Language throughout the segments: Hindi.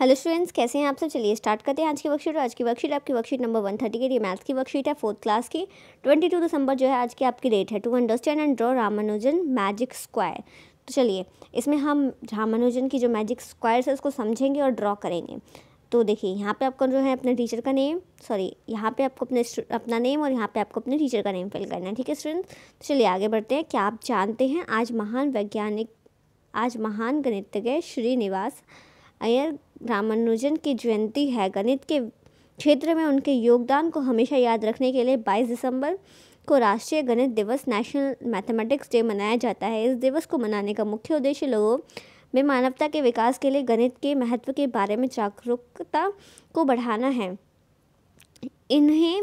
हेलो स्टूडेंट्स कैसे हैं आप सब चलिए स्टार्ट करते हैं आज की वर्कशीट और आज की वर्कशीट आपकी वर्कशीट नंबर वन थर्टी के लिए मैथ्स की वर्कशीट है फोर्थ क्लास की ट्वेंटी टू दिसंबर जो है आज की आपकी डेट है to understand and draw Ramanujan magic square तो चलिए इसमें हम रामानुजन की जो मैजिक स्क्वायर है उसको समझेंगे और ड्रॉ करेंगे तो देखिए यहाँ पे आपको जो है अपने टीचर का नेम सॉरी यहाँ पे आपको अपने अपना नेम और यहाँ पे आपको अपने टीचर का नेम फिल करना है ठीक है स्टूडेंट तो चलिए आगे बढ़ते हैं क्या आप जानते हैं आज महान वैज्ञानिक आज महान गणितज्ञ श्रीनिवास अयर रामानुजन की जयंती है गणित के क्षेत्र में उनके योगदान को हमेशा याद रखने के लिए 22 दिसंबर को राष्ट्रीय गणित दिवस नेशनल मैथमेटिक्स डे मनाया जाता है इस दिवस को मनाने का मुख्य उद्देश्य लोगों में मानवता के विकास के लिए गणित के महत्व के बारे में जागरूकता को बढ़ाना है इन्हें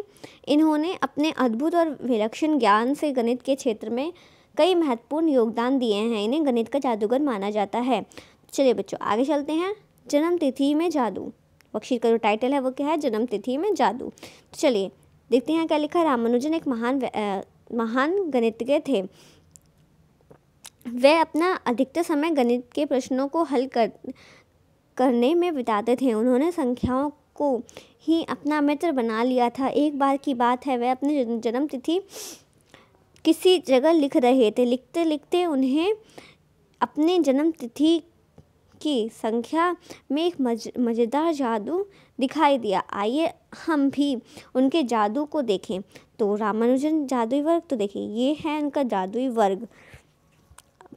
इन्होंने अपने अद्भुत और विलक्षण ज्ञान से गणित के क्षेत्र में कई महत्वपूर्ण योगदान दिए हैं इन्हें गणित का जादूगर माना जाता है चलिए बच्चों आगे चलते हैं जन्म तिथि में जादू बख्शीर का जो टाइटल है वो क्या है जन्म तिथि में जादू तो चलिए देखते हैं क्या लिखा रामानुजन एक महान आ, महान गणितज्ञ थे वे अपना अधिकतर समय गणित के प्रश्नों को हल कर करने में बिताते थे उन्होंने संख्याओं को ही अपना मित्र बना लिया था एक बार की बात है वह अपनी जन्म तिथि किसी जगह लिख रहे थे लिखते लिखते उन्हें अपने जन्म तिथि की संख्या में एक मज़ेदार जादू दिखाई दिया आइए हम भी उनके जादू को देखें तो रामानुजन जादुई वर्ग तो देखिए ये है उनका जादुई वर्ग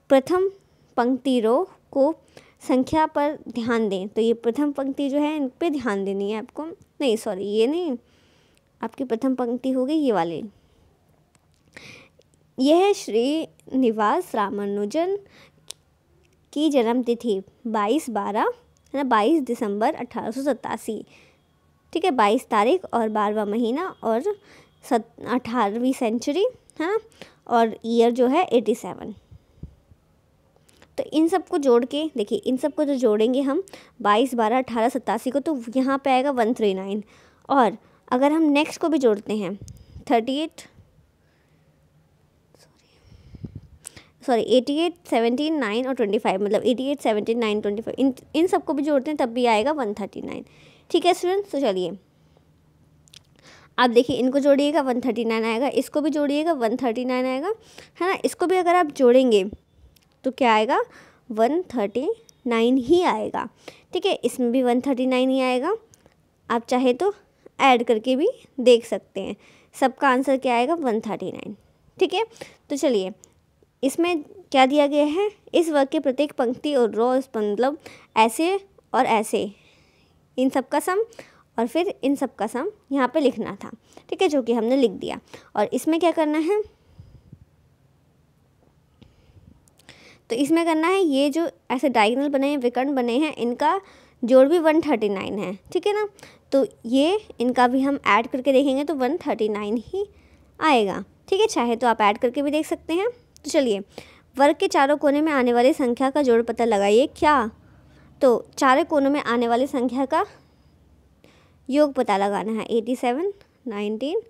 प्रथम पंक्ति रो को संख्या पर ध्यान दें तो ये प्रथम पंक्ति जो है इन पर ध्यान देनी है आपको नहीं सॉरी ये नहीं आपकी प्रथम पंक्ति हो गई ये वाले यह श्री निवास रामानुजन की जन्मतिथि बाईस बारह है ना बाईस दिसंबर अठारह ठीक है बाईस तारीख और बारहवा महीना और सत अठारहवीं सेंचुरी है ना और ईयर जो है एटी सेवन तो इन सब को जोड़ के देखिए इन सब को जो जोड़ेंगे हम बाईस बारह अठारह सत्तासी को तो यहाँ पे आएगा वन थ्री नाइन और अगर हम नेक्स्ट को भी जोड़ते हैं thirty eight sorry eighty eight seventy nine और ट्वेंटी फाइव मतलब eighty eight seventy nine twenty five इन इन सबको भी जोड़ते हैं तब भी आएगा वन थर्टी नाइन ठीक है स्टूडेंट्स तो चलिए आप देखिए इनको जोड़िएगा वन थर्टी नाइन आएगा इसको भी जोड़िएगा वन थर्टी नाइन आएगा है ना इसको भी अगर आप जोड़ेंगे तो क्या आएगा वन थर्टी नाइन ही आएगा ठीक है इसमें भी वन थर्टी नाइन ही आएगा आप चाहे तो ऐड करके भी देख सकते हैं सबका आंसर क्या आएगा वन थर्टी नाइन ठीक है तो चलिए इसमें क्या दिया गया है इस वर्ग के प्रत्येक पंक्ति और रो मतलब ऐसे और ऐसे इन सब का सम और फिर इन सब का सम यहाँ पे लिखना था ठीक है जो कि हमने लिख दिया और इसमें क्या करना है तो इसमें करना है ये जो ऐसे डायगनल बने हैं विकर्ण बने हैं इनका जोड़ भी वन थर्टी नाइन है ठीक है ना तो ये इनका भी हम ऐड करके देखेंगे तो वन थर्टी नाइन ही आएगा ठीक है चाहे तो आप ऐड करके भी देख सकते हैं तो चलिए वर्ग के चारों कोने में आने वाली संख्या का जोड़ पता लगाइए क्या तो चारों कोनों में आने वाली संख्या का योग पता लगाना है एटी सेवन नाइनटीन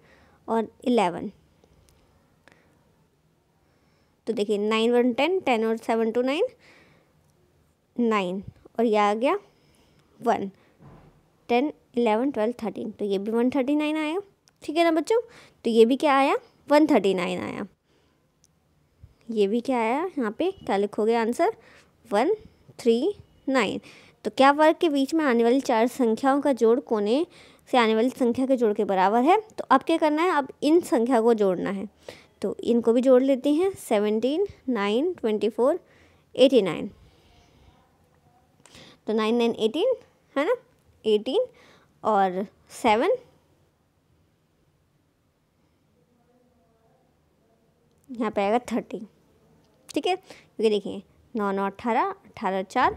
और इलेवन तो देखिए नाइन वन टेन टेन और सेवन टू नाइन नाइन और यह आ गया one ten eleven twelve thirteen तो ये भी वन थर्टी नाइन आया ठीक है ना बच्चों तो ये भी क्या आया वन थर्टी नाइन आया ये भी क्या आया यहाँ पे क्या लिखोगे आंसर वन थ्री नाइन तो क्या वर्ग के बीच में आने वाली चार संख्याओं का जोड़ कोने से आने वाली संख्या के जोड़ के बराबर है तो अब क्या करना है अब इन संख्या को जोड़ना है तो इनको भी जोड़ लेते हैं seventeen nine twenty four eighty nine तो नाइन नाइन एटीन है ना एटीन और सेवन यहाँ पे आएगा थर्टी ठीक है क्योंकि देखिए नौ नौ अट्ठारह अट्ठारह चार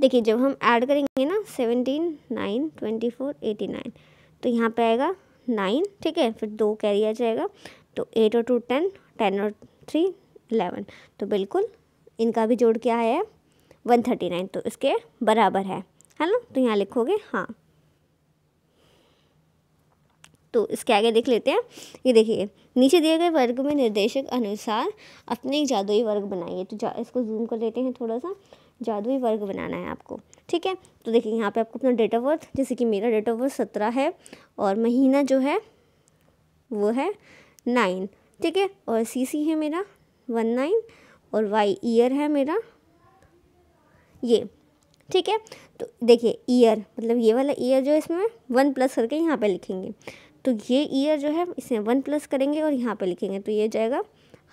देखिए जब हम ऐड करेंगे ना seventeen nine twenty four eighty nine तो यहाँ पे आएगा नाइन ठीक है फिर दो कैरी आ जाएगा तो एट और टू टेन टेन और थ्री एलेवन तो बिल्कुल इनका भी जोड़ क्या है वन थर्टी नाइन तो इसके बराबर है है ना तो यहाँ लिखोगे हाँ तो इसके आगे देख लेते हैं ये देखिए नीचे दिए गए वर्ग में निर्देशक अनुसार अपने जादुई वर्ग बनाइए तो जा इसको जूम कर लेते हैं थोड़ा सा जादुई वर्ग बनाना है आपको ठीक है तो देखिए यहाँ पे आपको अपना डेट ऑफ बर्थ जैसे कि मेरा डेट ऑफ बर्थ सत्रह है और महीना जो है वो है नाइन ठीक है और सी सी है मेरा वन नाइन और वाई ईयर है मेरा ये ठीक है तो देखिए ईयर मतलब ये वाला ईयर जो है इसमें वन प्लस करके यहाँ पे लिखेंगे तो ये ईयर जो है इसमें वन प्लस करेंगे और यहाँ पे लिखेंगे तो ये जाएगा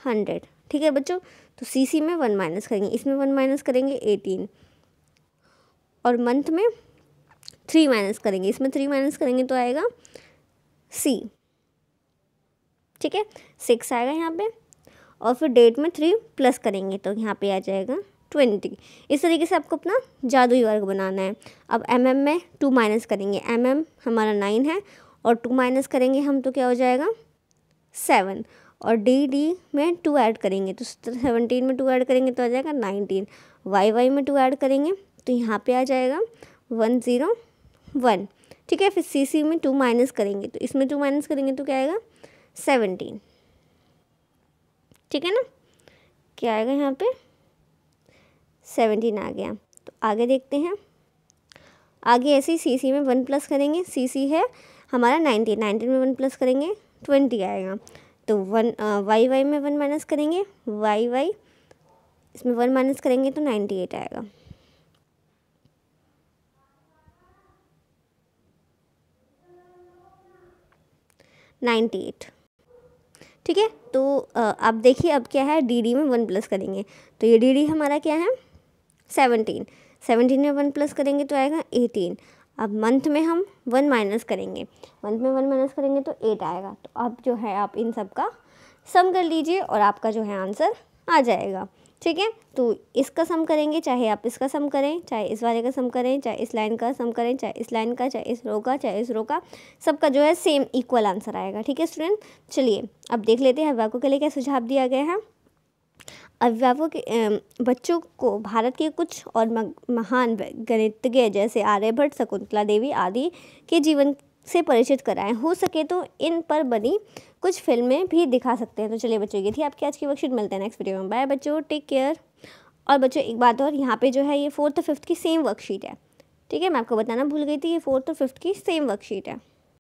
हंड्रेड ठीक है बच्चों तो सी सी में वन माइनस करेंगे इसमें वन माइनस करेंगे एटीन और मंथ में थ्री माइनस करेंगे इसमें थ्री माइनस करेंगे तो आएगा सी ठीक है सिक्स आएगा यहाँ पे और फिर डेट में थ्री प्लस करेंगे तो यहाँ पे आ जाएगा ट्वेंटी इस तरीके से आपको अपना जादुई वर्ग बनाना है अब एम mm में टू माइनस करेंगे एम mm हमारा नाइन है और टू माइनस करेंगे हम तो क्या हो जाएगा सेवन और डी डी में टू ऐड करेंगे तो सेवनटीन में टू ऐड करेंगे तो आ जाएगा नाइनटीन वाई वाई में टू ऐड करेंगे तो यहाँ पे आ जाएगा वन ज़ीरो वन ठीक है फिर सी सी में टू माइनस करेंगे तो इसमें टू माइनस करेंगे तो क्या आएगा सेवनटीन ठीक है ना क्या आएगा यहाँ पे सेवनटीन आ गया तो आगे देखते हैं आगे ऐसे ही सी सी में वन प्लस करेंगे सी सी है हमारा नाइनटीन नाइनटीन में वन प्लस करेंगे ट्वेंटी आएगा तो वन वाई वाई में वन माइनस करेंगे वाई वाई इसमें वन माइनस करेंगे तो नाइन्टी एट आएगा नाइन्टी एट ठीक है तो अब देखिए अब क्या है डी डी में वन प्लस करेंगे तो ये डी डी हमारा क्या है सेवनटीन सेवनटीन में वन प्लस करेंगे तो आएगा एटीन अब मंथ में हम वन माइनस करेंगे मंथ में वन माइनस करेंगे तो एट आएगा तो अब जो है आप इन सब का सम कर लीजिए और आपका जो है आंसर आ जाएगा ठीक है तो इसका सम करेंगे चाहे आप इसका सम करें चाहे इस वाले का सम करें चाहे इस लाइन का सम करें चाहे इस लाइन का चाहे इस रो का चाहे इस रो का सबका जो है सेम इक्वल आंसर आएगा ठीक है स्टूडेंट चलिए अब देख लेते हैं वाक्यों के लिए क्या सुझाव दिया गया है अभिभावक बच्चों को भारत के कुछ और महान गणितज्ञ जैसे आर्यभट्ट शकुंतला देवी आदि के जीवन से परिचित कराएं हो सके तो इन पर बनी कुछ फिल्में भी दिखा सकते हैं तो चलिए बच्चों ये थी आपकी आज की वर्कशीट मिलते हैं नेक्स्ट वीडियो में बाय बच्चों टेक केयर और बच्चों एक बात और यहाँ पे जो है ये फोर्थ और फिफ्थ की सेम वर्कशीट है ठीक है मैं आपको बताना भूल गई थी ये फोर्थ और फिफ्थ की सेम वर्कशीट है